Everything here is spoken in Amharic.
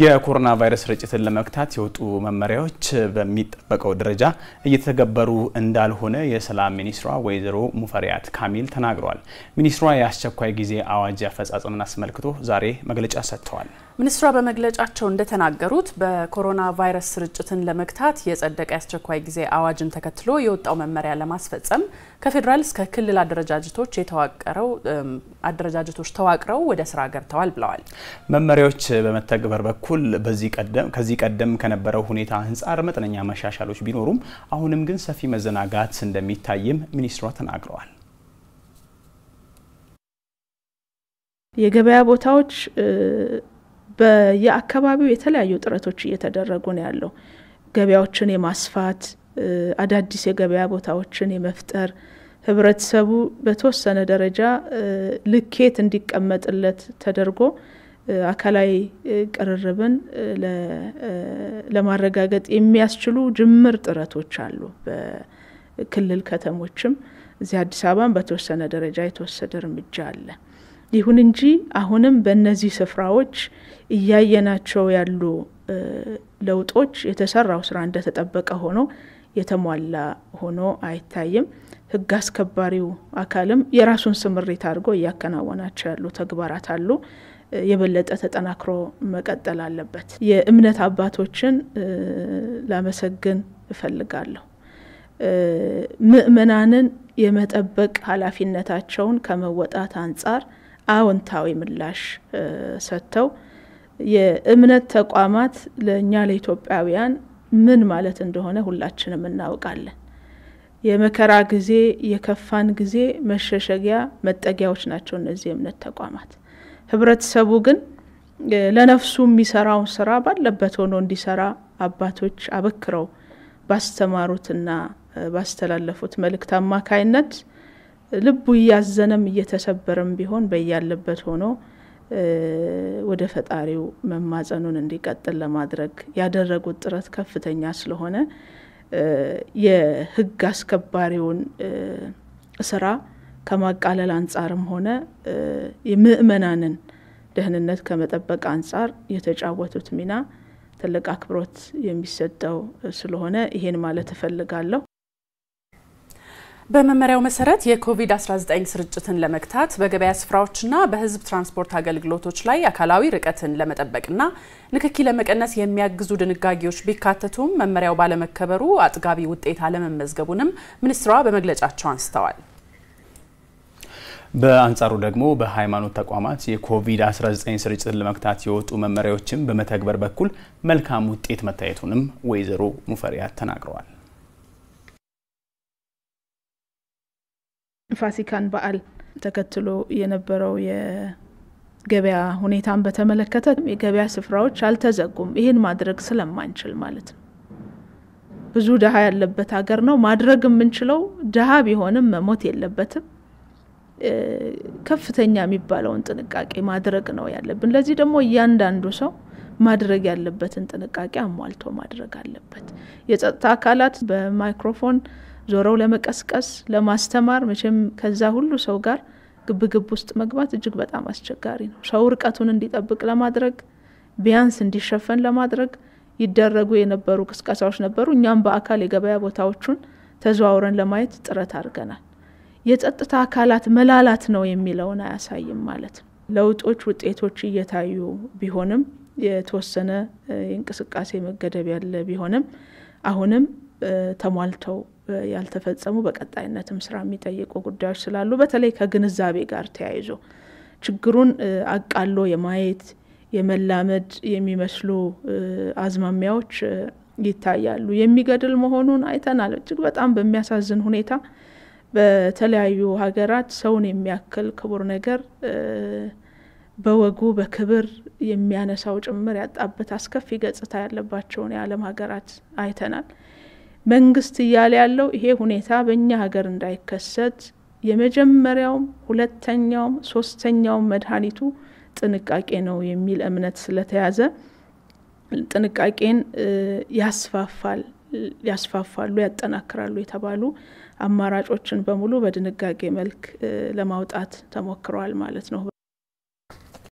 የኮሮና ቫይረስ ስርጭትን ለመግታት የወጡ መመሪያዎች በሚጠበቀው ደረጃ እየተገበሩ እንዳልሆነ የሰላም ሚኒስትሯ ወይዘሮ ሙፈሪያት ካሚል ተናግረዋል። ሚኒስትሯ የአስቸኳይ ጊዜ አዋጅ አፈጻጸምን አስመልክቶ ዛሬ መግለጫ ሰጥተዋል። ሚኒስትሯ በመግለጫቸው እንደተናገሩት በኮሮና ቫይረስ ስርጭትን ለመግታት የጸደቀ የአስቸኳይ ጊዜ አዋጅን ተከትሎ የወጣው መመሪያ ለማስፈጸም ከፌዴራል እስከ ክልል አደረጃጀቶች የተዋቀረው አደረጃጀቶች ተዋቅረው ወደ ስራ ገብተዋል ብለዋል። መመሪያዎች በመተግበር በኩል ከዚህ ቀደም ከነበረው ሁኔታ አንጻር መጠነኛ መሻሻሎች ቢኖሩም አሁንም ግን ሰፊ መዘናጋት እንደሚታይም ሚኒስትሯ ተናግረዋል። የገበያ ቦታዎች በየአካባቢው የተለያዩ ጥረቶች እየተደረጉ ነው ያለው። ገበያዎችን የማስፋት አዳዲስ የገበያ ቦታዎችን የመፍጠር ህብረተሰቡ በተወሰነ ደረጃ ልኬት እንዲቀመጥለት ተደርጎ አካላዊ ቅርርብን ለማረጋገጥ የሚያስችሉ ጅምር ጥረቶች አሉ። በክልል ከተሞችም እዚህ አዲስ አበባን በተወሰነ ደረጃ የተወሰደ እርምጃ አለ። ይሁን እንጂ አሁንም በእነዚህ ስፍራዎች እያየናቸው ያሉ ለውጦች የተሰራው ስራ እንደተጠበቀ ሆኖ የተሟላ ሆኖ አይታይም። ህግ አስከባሪው አካልም የራሱን ስምሪት አድርጎ እያከናወናቸው ያሉ ተግባራት አሉ። የበለጠ ተጠናክሮ መቀጠል አለበት። የእምነት አባቶችን ላመሰግን እፈልጋለሁ። ምእመናንን የመጠበቅ ኃላፊነታቸውን ከመወጣት አንጻር አዎንታዊ ምላሽ ሰጥተው የእምነት ተቋማት ለእኛ ለኢትዮጵያውያን ምን ማለት እንደሆነ ሁላችንም እናውቃለን። የመከራ ጊዜ፣ የከፋን ጊዜ መሸሸጊያ መጠጊያዎች ናቸው እነዚህ የእምነት ተቋማት። ህብረተሰቡ ግን ለነፍሱ የሚሰራውን ስራ ባለበት ሆኖ እንዲሰራ አባቶች አበክረው ባስተማሩትና ባስተላለፉት መልእክት አማካይነት ልቡ እያዘነም እየተሰበረም ቢሆን በያለበት ሆኖ ወደ ፈጣሪው መማጸኑን እንዲቀጥል ለማድረግ ያደረጉት ጥረት ከፍተኛ ስለሆነ የህግ አስከባሪውን ስራ ከማቃለል አንጻርም ሆነ የምእመናንን ደህንነት ከመጠበቅ አንጻር የተጫወቱት ሚና ትልቅ አክብሮት የሚሰጠው ስለሆነ ይሄን ማለት እፈልጋለሁ። በመመሪያው መሰረት የኮቪድ-19 ስርጭትን ለመግታት በገበያ ስፍራዎችና በሕዝብ ትራንስፖርት አገልግሎቶች ላይ አካላዊ ርቀትን ለመጠበቅና ንክኪ ለመቀነስ የሚያግዙ ድንጋጌዎች ቢካተቱም መመሪያው ባለመከበሩ አጥጋቢ ውጤት አለመመዝገቡንም ሚኒስትሯ በመግለጫቸው አንስተዋል። በአንጻሩ ደግሞ በሃይማኖት ተቋማት የኮቪድ-19 ስርጭትን ለመግታት የወጡ መመሪያዎችን በመተግበር በኩል መልካም ውጤት መታየቱንም ወይዘሮ ሙፈሪያት ተናግረዋል። ፋሲካን በዓል ተከትሎ የነበረው የገበያ ሁኔታን በተመለከተ የገበያ ስፍራዎች አልተዘጉም። ይህን ማድረግ ስለማንችል ማለት ነው። ብዙ ድሀ ያለበት ሀገር ነው። ማድረግ የምንችለው ድሀ ቢሆንም መሞት የለበትም። ከፍተኛ የሚባለውን ጥንቃቄ ማድረግ ነው ያለብን። ለዚህ ደግሞ እያንዳንዱ ሰው ማድረግ ያለበትን ጥንቃቄ አሟልቶ ማድረግ አለበት። የጸጥታ አካላት በማይክሮፎን ዞረው ለመቀስቀስ ለማስተማር መቼም ከዛ ሁሉ ሰው ጋር ግብግብ ውስጥ መግባት እጅግ በጣም አስቸጋሪ ነው። ሰው ርቀቱን እንዲጠብቅ ለማድረግ ቢያንስ እንዲሸፈን ለማድረግ ይደረጉ የነበሩ ቅስቀሳዎች ነበሩ። እኛም በአካል የገበያ ቦታዎቹን ተዘዋውረን ለማየት ጥረት አድርገናል። የጸጥታ አካላት መላላት ነው የሚለውን አያሳይም ማለት ነው። ለውጦች፣ ውጤቶች እየታዩ ቢሆንም የተወሰነ የእንቅስቃሴ መገደብ ያለ ቢሆንም አሁንም ተሟልተው ያልተፈጸሙ በቀጣይነትም ስራ የሚጠይቁ ጉዳዮች ስላሉ በተለይ ከግንዛቤ ጋር ተያይዞ ችግሩን አቃሎ የማየት የመላመድ የሚመስሉ አዝማሚያዎች ይታያሉ። የሚገድል መሆኑን አይተናል። እጅግ በጣም በሚያሳዝን ሁኔታ በተለያዩ ሀገራት ሰውን የሚያክል ክቡር ነገር በወጉ በክብር የሚያነሳው ጭምር ያጣበት አስከፊ ገጽታ ያለባቸውን የዓለም ሀገራት አይተናል። መንግስት እያለ ያለው ይሄ ሁኔታ በእኛ ሀገር እንዳይከሰት የመጀመሪያውም ሁለተኛውም ሶስተኛውም መድኃኒቱ ጥንቃቄ ነው የሚል እምነት ስለተያዘ ጥንቃቄን ያስፋፋል ያስፋፋሉ ያጠናክራሉ የተባሉ አማራጮችን በሙሉ በድንጋጌ መልክ ለማውጣት ተሞክረዋል ማለት ነው።